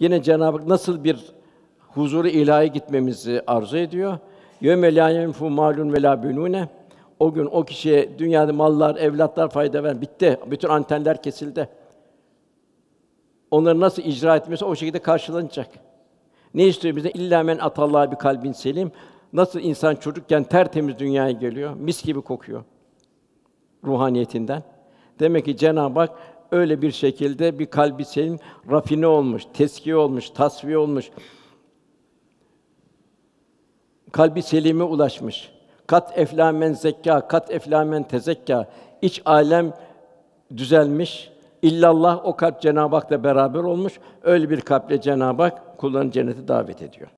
Yine Cenab-ı Hak nasıl bir huzuru ilahi gitmemizi arzu ediyor. Yevme lâ yenfu malun ve lâ bünûne. O gün o kişiye dünyada mallar, evlatlar fayda ver. Bitti. Bütün antenler kesildi. Onları nasıl icra etmesi o şekilde karşılanacak. Ne istiyor bize? İlla men atallah bir kalbin selim. Nasıl insan çocukken tertemiz dünyaya geliyor, mis gibi kokuyor ruhaniyetinden. Demek ki Cenab-ı Hak öyle bir şekilde bir kalbi senin rafine olmuş, teskiye olmuş, tasfiye olmuş. Kalbi selime ulaşmış. Kat eflamen zekka, kat eflamen tezekka. İç alem düzelmiş. İllallah o kalp Cenab-ı Hak'la beraber olmuş. Öyle bir kalple Cenab-ı Hak kullarını cennete davet ediyor.